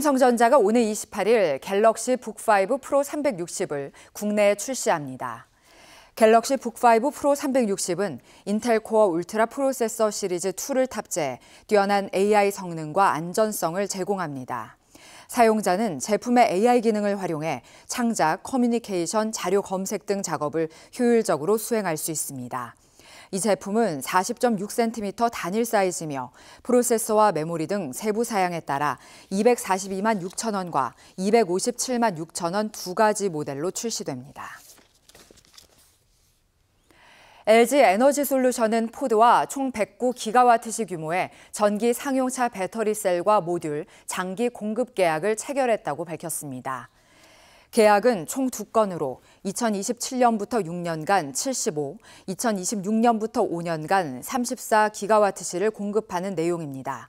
삼성전자가 오늘 28일 갤럭시 북5 프로 360을 국내에 출시합니다. 갤럭시 북5 프로 360은 인텔 코어 울트라 프로세서 시리즈 2를 탑재해 뛰어난 AI 성능과 안전성을 제공합니다. 사용자는 제품의 AI 기능을 활용해 창작, 커뮤니케이션, 자료 검색 등 작업을 효율적으로 수행할 수 있습니다. 이 제품은 40.6cm 단일 사이즈며 프로세서와 메모리 등 세부 사양에 따라 242만 6천 원과 257만 6천 원두 가지 모델로 출시됩니다. LG 에너지 솔루션은 포드와 총 109기가와트시 규모의 전기 상용차 배터리 셀과 모듈, 장기 공급 계약을 체결했다고 밝혔습니다. 계약은 총 두건으로 2027년부터 6년간 75, 2026년부터 5년간 34기가와트시를 공급하는 내용입니다.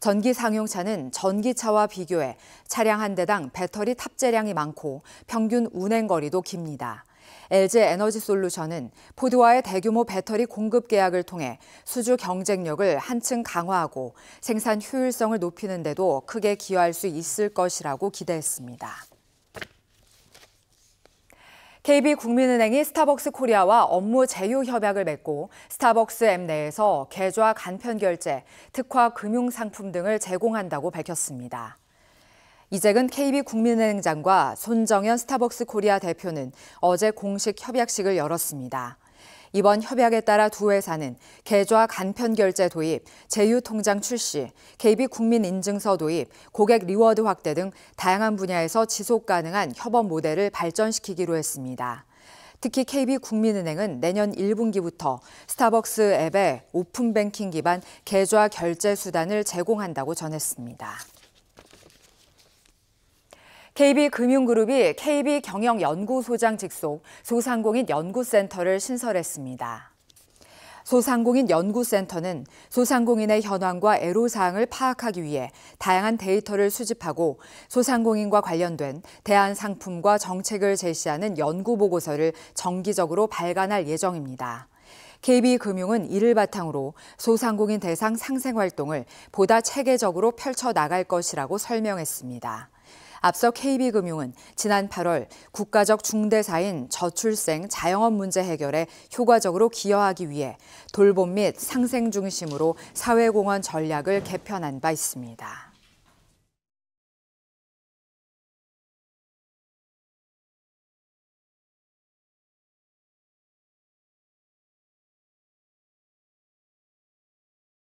전기 상용차는 전기차와 비교해 차량 한 대당 배터리 탑재량이 많고 평균 운행 거리도 깁니다. LG 에너지 솔루션은 포드와의 대규모 배터리 공급 계약을 통해 수주 경쟁력을 한층 강화하고 생산 효율성을 높이는 데도 크게 기여할 수 있을 것이라고 기대했습니다. KB국민은행이 스타벅스 코리아와 업무 제휴 협약을 맺고 스타벅스 앱 내에서 계좌 간편 결제, 특화 금융 상품 등을 제공한다고 밝혔습니다. 이재근 KB국민은행장과 손정현 스타벅스 코리아 대표는 어제 공식 협약식을 열었습니다. 이번 협약에 따라 두 회사는 계좌 간편 결제 도입, 제휴통장 출시, KB국민인증서 도입, 고객 리워드 확대 등 다양한 분야에서 지속 가능한 협업 모델을 발전시키기로 했습니다. 특히 KB국민은행은 내년 1분기부터 스타벅스 앱에 오픈뱅킹 기반 계좌 결제 수단을 제공한다고 전했습니다. KB금융그룹이 KB경영연구소장 직속 소상공인 연구센터를 신설했습니다. 소상공인 연구센터는 소상공인의 현황과 애로사항을 파악하기 위해 다양한 데이터를 수집하고 소상공인과 관련된 대안 상품과 정책을 제시하는 연구 보고서를 정기적으로 발간할 예정입니다. KB금융은 이를 바탕으로 소상공인 대상 상생 활동을 보다 체계적으로 펼쳐 나갈 것이라고 설명했습니다. 앞서 KB금융은 지난 8월 국가적 중대사인 저출생 자영업 문제 해결에 효과적으로 기여하기 위해 돌봄 및 상생 중심으로 사회공헌 전략을 개편한 바 있습니다.